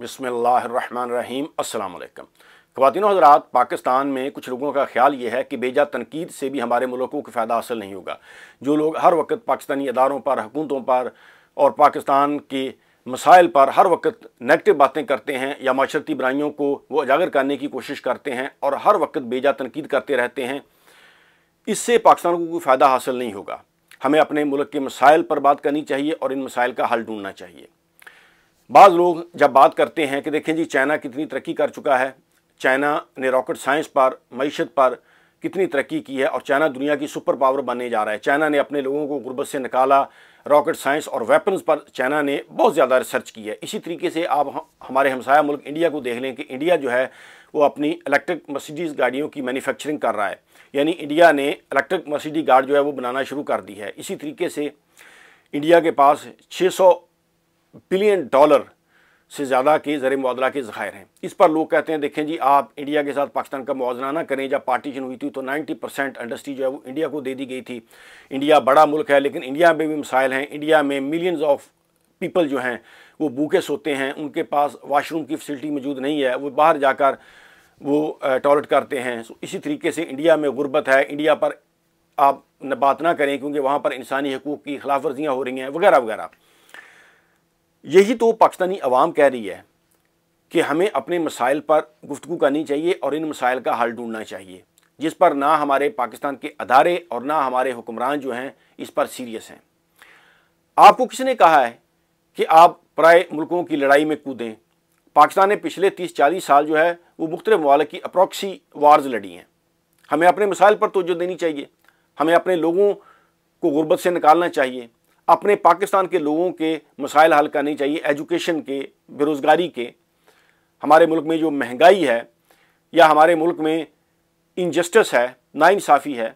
बिसमीम अल्लाम खुवान हजरात पाकिस्तान में कुछ लोगों का ख्याल ये है कि बेजा तनकीद से भी हमारे मुल्कों को फ़ायदा हासिल नहीं होगा जो लोग हर वक्त पाकिस्तानी इदारों पर हुकूमतों पर और पाकिस्तान के मसाइल पर हर वक्त नेगेटिव बातें करते हैं या माशरती बुराइयों को वो उजागर करने की कोशिश करते हैं और हर वक्त बेजा तनकीद करते रहते हैं इससे पाकिस्तान को कोई फ़ायदा हासिल नहीं होगा हमें अपने मुल्क के मसाइल पर बात करनी चाहिए और इन मसाइल का हल ढूंढना चाहिए बाज़ लोग जब बात करते हैं कि देखें जी चाइना कितनी तरक्की कर चुका है चाइना ने रॉकेट साइंस पर मीशत पर कितनी तरक्की की है और चाइना दुनिया की सुपर पावर बनने जा रहा है चाइना ने अपने लोगों को ग़ुरबत से निकाला रॉकेट साइंस और वेपन्स पर चाइना ने बहुत ज़्यादा रिसर्च की है इसी तरीके से आप हमारे हमसाया मुल्क इंडिया को देख लें कि इंडिया जो है वो अपनी इलेक्ट्रिक मसीडीज़ गाड़ियों की मैन्युफैक्चरिंग कर रहा है यानी इंडिया ने इलेक्ट्रिक मसीडी गाड़ जो है वो बनाना शुरू कर दी है इसी तरीके से इंडिया के पास 600 बिलियन डॉलर से ज़्यादा के ज़र मुआदला के ज़ाहिर हैं इस पर लोग कहते हैं देखें जी आप इंडिया के साथ पाकिस्तान का मुआजना ना करें जब पार्टीशन हुई थी तो 90 परसेंट इंडस्ट्री जो है वो इंडिया को दे दी गई थी इंडिया बड़ा मुल्क है लेकिन इंडिया में भी मिसाइल हैं इंडिया में मिलियंस ऑफ पीपल जो हैं वो भूखे सोते हैं उनके पास वाशरूम की फैसिलिटी मौजूद नहीं है वो बाहर जाकर वो टॉयलेट करते हैं इसी तरीके से इंडिया में गुर्बत है इंडिया पर आप बात ना करें क्योंकि वहाँ पर इंसानी हकूक़ की खिलाफ वर्जियाँ हो रही हैं वगैरह वगैरह यही तो पाकिस्तानी अवाम कह रही है कि हमें अपने मसाइल पर गुफ्तु करनी चाहिए और इन मसाइल का हल ढूंढना चाहिए जिस पर ना हमारे पाकिस्तान के अदारे और ना हमारे हुक्मरान जो हैं इस पर सीरियस हैं आपको किसने कहा है कि आप प्राय मुल्कों की लड़ाई में कूदें पाकिस्तान ने पिछले तीस चालीस साल जो है वो मुख्त ममालिक की अप्रोक्सी वार्स लड़ी हैं हमें अपने मसाइल पर तोजो देनी चाहिए हमें अपने लोगों को गुर्बत से निकालना चाहिए अपने पाकिस्तान के लोगों के मसाइल हल करने चाहिए एजुकेशन के बेरोज़गारी के हमारे मुल्क में जो महंगाई है या हमारे मुल्क में इनजस्टिस है नाइंसाफ़ी है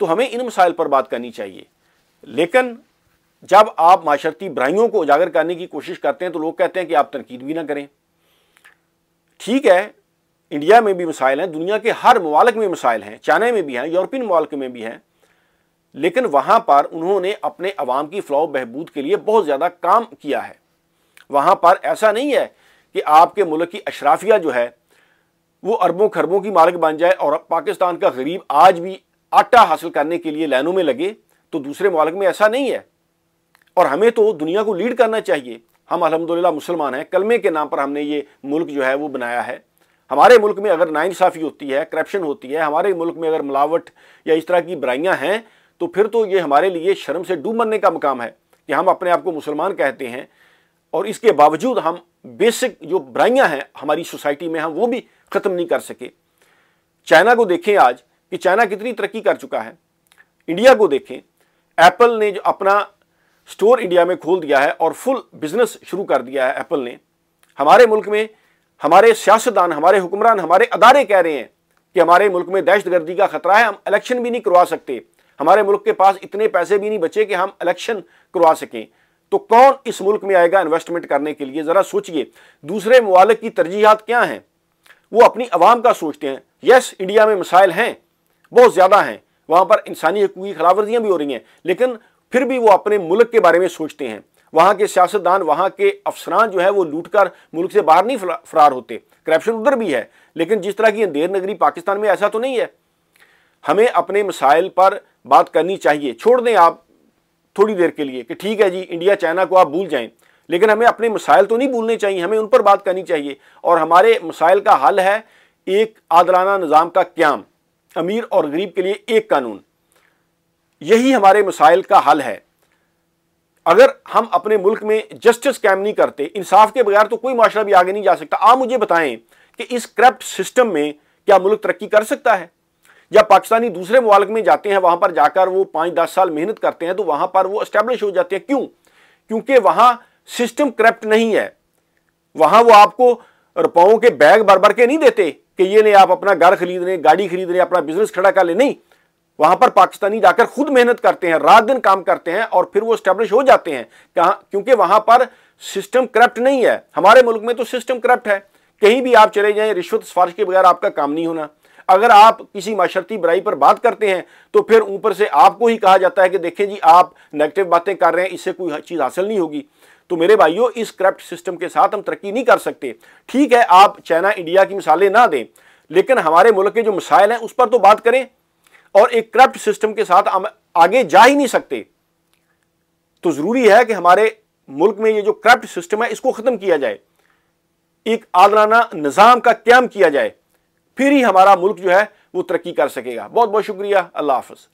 तो हमें इन मसाइल पर बात करनी चाहिए लेकिन जब आप माशरती बुराइयों को उजागर करने की कोशिश करते हैं तो लोग कहते हैं कि आप तनकीद भी ना करें ठीक है इंडिया में भी मसाइल हैं दुनिया के हर ममालक में मसाइल हैं चाइना में भी हैं यूरोपियन ममालक में भी हैं लेकिन वहाँ पर उन्होंने अपने अवाम की फलाह बहबूद के लिए बहुत ज़्यादा काम किया है वहाँ पर ऐसा नहीं है कि आपके मुल्क की अशराफिया जो है वो अरबों खरबों की मालिक बन जाए और पाकिस्तान का गरीब आज भी आटा हासिल करने के लिए लाइनों में लगे तो दूसरे मालिक में ऐसा नहीं है और हमें तो दुनिया को लीड करना चाहिए हम अलहमदिल्ला मुसलमान हैं कलमे के नाम पर हमने ये मुल्क जो है वो बनाया है हमारे मुल्क में अगर नाइंसाफ़ी होती है करप्शन होती है हमारे मुल्क में अगर मिलावट या इस तरह की बुराइयाँ हैं तो फिर तो ये हमारे लिए शर्म से डूब मरने का मकाम है कि हम अपने आप को मुसलमान कहते हैं और इसके बावजूद हम बेसिक जो बुराइयाँ हैं हमारी सोसाइटी में हम वो भी ख़त्म नहीं कर सके चाइना को देखें आज कि चाइना कितनी तरक्की कर चुका है इंडिया को देखें एप्पल ने जो अपना स्टोर इंडिया में खोल दिया है और फुल बिजनेस शुरू कर दिया है एप्पल ने हमारे मुल्क में हमारे सियासतदान हमारे हुक्मरान हमारे अदारे कह रहे हैं कि हमारे मुल्क में दहशतगर्दी का खतरा है हम इलेक्शन भी नहीं करवा सकते हमारे मुल्क के पास इतने पैसे भी नहीं बचे कि हम इलेक्शन करवा सकें तो कौन इस मुल्क में आएगा इन्वेस्टमेंट करने के लिए ज़रा सोचिए दूसरे ममालिक की तरजीहत क्या हैं वो अपनी आवाम का सोचते हैं यस इंडिया में मसाइल हैं बहुत ज़्यादा हैं वहाँ पर इंसानी हकूक़ की खिलाफवर्जियाँ भी हो रही हैं लेकिन फिर भी वो अपने मुल्क के बारे में सोचते हैं वहाँ के सियासतदान वहाँ के अफसरान जो है वो लूट कर मुल्क से बाहर नहीं फरार होते करप्शन उधर भी है लेकिन जिस तरह की अंधेर नगरी पाकिस्तान में ऐसा तो नहीं है हमें अपने मसाइल पर बात करनी चाहिए छोड़ दें आप थोड़ी देर के लिए कि ठीक है जी इंडिया चाइना को आप भूल जाएं लेकिन हमें अपने मसाइल तो नहीं भूलने चाहिए हमें उन पर बात करनी चाहिए और हमारे मसाइल का हल है एक आदलाना निज़ाम का क्याम अमीर और गरीब के लिए एक कानून यही हमारे मिसाइल का हल है अगर हम अपने मुल्क में जस्टिस कैम नहीं करते इंसाफ के बगैर तो कोई माशरा भी आगे नहीं जा सकता आप मुझे बताएं कि इस करप्ट सिस्टम में क्या मुल्क तरक्की कर सकता है जब पाकिस्तानी दूसरे ममालक में जाते हैं वहां पर जाकर वो पांच दस साल मेहनत करते हैं तो वहां पर वो स्टैब्लिश हो जाते हैं क्यों क्योंकि वहां सिस्टम करप्ट नहीं है वहां वो आपको रुपयों के बैग भर भर के नहीं देते कि ये नहीं आप अपना घर खरीद रहे गाड़ी खरीद रहे अपना बिजनेस खड़ा कर ले नहीं वहां पर पाकिस्तानी जाकर खुद मेहनत करते हैं रात दिन काम करते हैं और फिर वो स्टैब्लिश हो जाते हैं क्योंकि वहां पर सिस्टम करप्ट नहीं है हमारे मुल्क में तो सिस्टम करप्ट है कहीं भी आप चले जाएं रिश्वत सिफारिश के बगैर आपका काम नहीं होना अगर आप किसी माशरती बुराई पर बात करते हैं तो फिर ऊपर से आपको ही कहा जाता है कि देखें जी आप नेगेटिव बातें कर रहे हैं इससे कोई चीज़ हासिल नहीं होगी तो मेरे भाइयों इस करप्ट सिस्टम के साथ हम तरक्की नहीं कर सकते ठीक है आप चाइना इंडिया की मिसालें ना दें लेकिन हमारे मुल्क के जो मिसाइल हैं उस पर तो बात करें और एक करप्ट सिस्टम के साथ हम आगे जा ही नहीं सकते तो ज़रूरी है कि हमारे मुल्क में ये जो करप्ट सिस्टम है इसको ख़त्म किया जाए एक आदराना निज़ाम का क्याम किया जाए फिर ही हमारा मुल्क जो है वो तरक्की कर सकेगा बहुत बहुत शुक्रिया अल्लाह हाफ